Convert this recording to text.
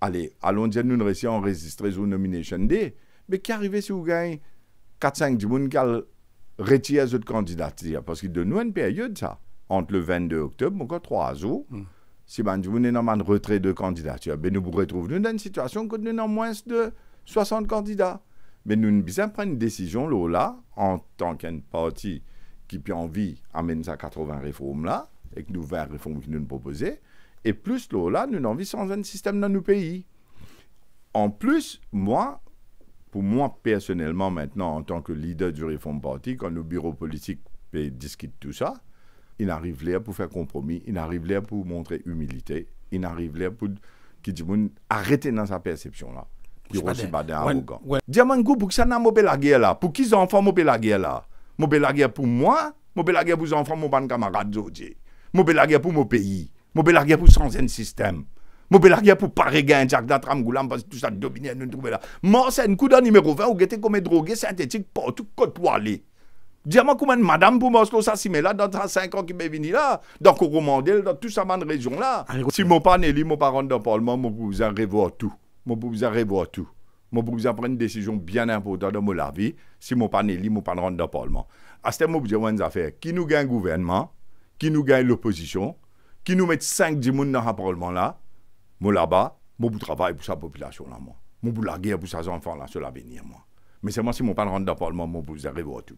allez, allons dire nous réussissons à enregistrer sur nomination day, mais qui arrivé si vous gagnez 4-5 monde qui retirent votre candidature Parce qu'il de nous, une période, ça, entre le 22 octobre, encore 3 août. si vous n'avez pas de retrait de candidature, ben, nous vous retrouvons dans une situation où nous avons moins de 60 candidats. Mais nous ne besoin prendre une décision là, en tant qu'un parti qui a envie d'amener sa 80 réformes là, avec que nous réformes qui nous proposaient. Et plus, là, nous avons envie un système dans nos pays. En plus, moi, pour moi personnellement maintenant, en tant que leader du Réforme Parti, quand nos bureaux politiques discutent tout ça, il arrive là pour faire compromis, il arrive là pour montrer humilité, il arrive là pour qui dit arrêter dans sa perception là. Il aussi pas arrogant. pour que ça n'a pas la guerre pour qu'ils enfants pas la guerre là. Mobile la guerre pour moi, mobile la guerre pour les enfants, mon camarade Zodier suis pas là pour mon pays. suis pas là pour son système. Moupe la guerre pour pas un Jack Datram Goulam parce que tout ça dominé nous trouver là. Mort c'est un coup d'un numéro 20 ou était comme drogué synthétique pour tout côté aller. moi comme une madame pour Moslo ça là dans 35 ans qui m'est venu là dans monde, dans tout ça man région là. Si mon paneli mon parent dans parlement mon cousin voir tout. Mon cousin voir tout. Mon cousin prendre une décision bien importante dans mon la vie si mon paneli mon parent dans parlement. À ce moment vous avez une affaire qui nous gagne gouvernement qui nous gagne l'opposition, qui nous met 5 10 monde dans le parlement là, moi là-bas, moi pour travailler pour sa population là, moi. Moi pour la guerre pour ses enfants là sur l'avenir, moi. Mais c'est moi si mon parle rentre dans le parlement, moi pour arriver à tout.